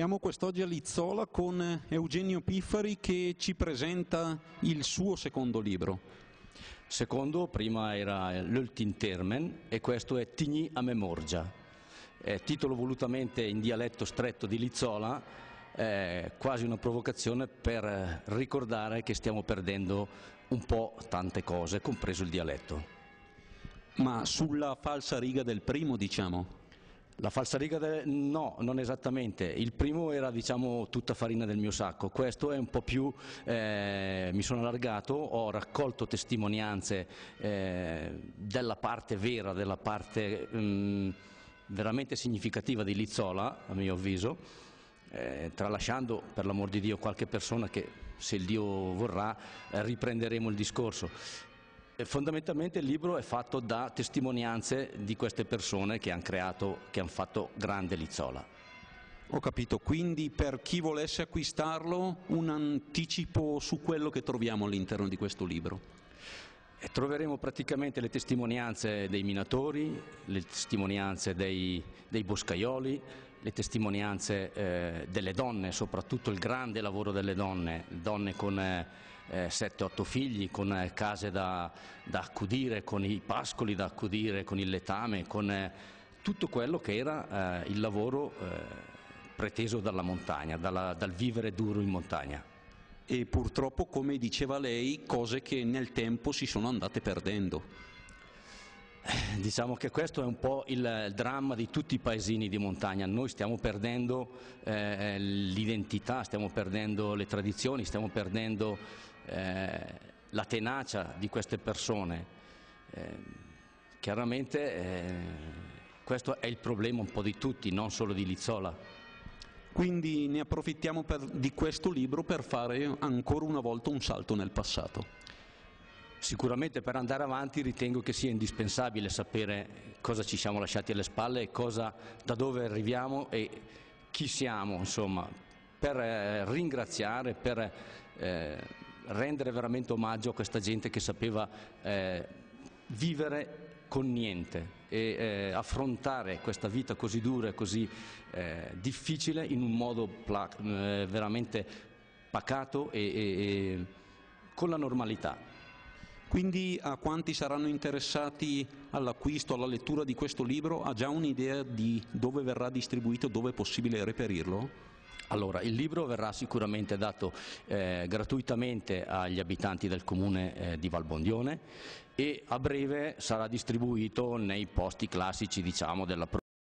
Siamo quest'oggi a Lizzola con Eugenio Piffari che ci presenta il suo secondo libro. Secondo, prima era L'Ultim Termen e questo è Tigni a Memorgia. Eh, titolo volutamente in dialetto stretto di Lizzola, eh, quasi una provocazione per ricordare che stiamo perdendo un po' tante cose, compreso il dialetto. Ma sulla falsa riga del primo, diciamo? La falsariga del... no, non esattamente. Il primo era diciamo tutta farina del mio sacco, questo è un po' più, eh, mi sono allargato, ho raccolto testimonianze eh, della parte vera, della parte mh, mm, veramente significativa di Lizzola, a mio avviso, eh, tralasciando per l'amor di Dio qualche persona che se il Dio vorrà eh, riprenderemo il discorso fondamentalmente il libro è fatto da testimonianze di queste persone che hanno creato, che hanno fatto grande Lizzola. Ho capito, quindi per chi volesse acquistarlo un anticipo su quello che troviamo all'interno di questo libro. E troveremo praticamente le testimonianze dei minatori, le testimonianze dei, dei boscaioli, le testimonianze eh, delle donne, soprattutto il grande lavoro delle donne, donne con... Eh, 7-8 eh, figli, con eh, case da, da, accudire, con i pascoli da accudire, con il letame, con eh, tutto quello che era il lavoro preteso dalla montagna, dalla, dal vivere duro in montagna e purtroppo, come diceva lei, cose che nel tempo si sono andate perdendo. Diciamo che questo è un po' il dramma di tutti i paesini di montagna, noi stiamo perdendo eh, l'identità, stiamo perdendo le tradizioni, stiamo perdendo eh, la tenacia di queste persone. Eh, chiaramente eh, questo è il problema un po' di tutti, non solo di Lizzola. Quindi ne approfittiamo per, di questo libro per fare ancora una volta un salto nel passato. Sicuramente per andare avanti ritengo che sia indispensabile sapere cosa ci siamo lasciati alle spalle cosa, da dove arriviamo e chi siamo, insomma, per eh, ringraziare, per eh, rendere veramente omaggio a questa gente che sapeva eh, vivere con niente e eh, affrontare questa vita così dura e così eh, difficile in un modo eh, veramente pacato e, e, e con la normalità. Quindi a quanti saranno interessati all'acquisto, alla lettura di questo libro, ha già un'idea di dove verrà distribuito, dove è possibile reperirlo? Allora, il libro verrà sicuramente dato eh, gratuitamente agli abitanti del comune eh, di Valbondione e a breve sarà distribuito nei posti classici diciamo, della provincia.